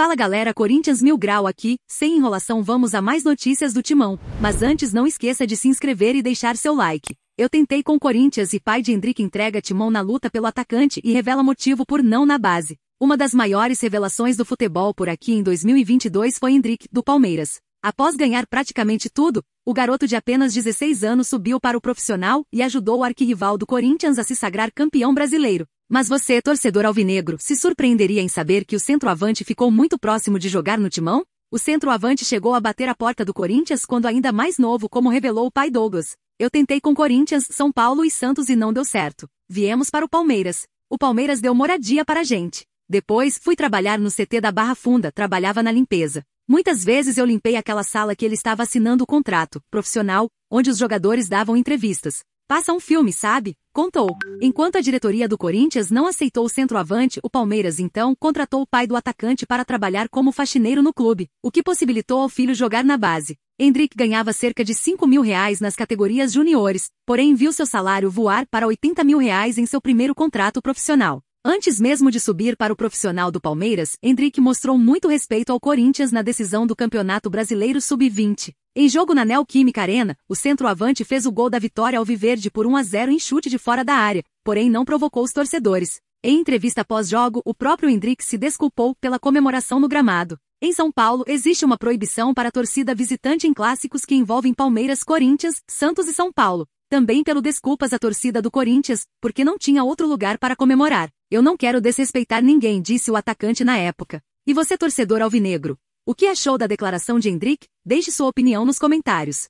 Fala galera Corinthians Mil Grau aqui, sem enrolação vamos a mais notícias do Timão, mas antes não esqueça de se inscrever e deixar seu like. Eu tentei com Corinthians e pai de Hendrick entrega Timão na luta pelo atacante e revela motivo por não na base. Uma das maiores revelações do futebol por aqui em 2022 foi Hendrick, do Palmeiras. Após ganhar praticamente tudo, o garoto de apenas 16 anos subiu para o profissional e ajudou o arquirrival do Corinthians a se sagrar campeão brasileiro. Mas você, torcedor alvinegro, se surpreenderia em saber que o centroavante ficou muito próximo de jogar no timão? O centroavante chegou a bater a porta do Corinthians quando ainda mais novo, como revelou o pai Douglas. Eu tentei com Corinthians, São Paulo e Santos e não deu certo. Viemos para o Palmeiras. O Palmeiras deu moradia para a gente. Depois, fui trabalhar no CT da Barra Funda, trabalhava na limpeza. Muitas vezes eu limpei aquela sala que ele estava assinando o contrato, profissional, onde os jogadores davam entrevistas. Passa um filme, sabe? Contou. Enquanto a diretoria do Corinthians não aceitou o centroavante, o Palmeiras então contratou o pai do atacante para trabalhar como faxineiro no clube, o que possibilitou ao filho jogar na base. Hendrick ganhava cerca de 5 mil reais nas categorias juniores, porém viu seu salário voar para 80 mil reais em seu primeiro contrato profissional. Antes mesmo de subir para o profissional do Palmeiras, Hendrick mostrou muito respeito ao Corinthians na decisão do Campeonato Brasileiro Sub-20. Em jogo na Neoquímica Arena, o centroavante fez o gol da vitória ao Viverde por 1 a 0 em chute de fora da área, porém não provocou os torcedores. Em entrevista pós-jogo, o próprio Hendrick se desculpou pela comemoração no gramado. Em São Paulo, existe uma proibição para a torcida visitante em clássicos que envolvem Palmeiras, Corinthians, Santos e São Paulo. Também pelo desculpas à torcida do Corinthians, porque não tinha outro lugar para comemorar. Eu não quero desrespeitar ninguém, disse o atacante na época. E você torcedor alvinegro? O que achou da declaração de Hendrick? Deixe sua opinião nos comentários.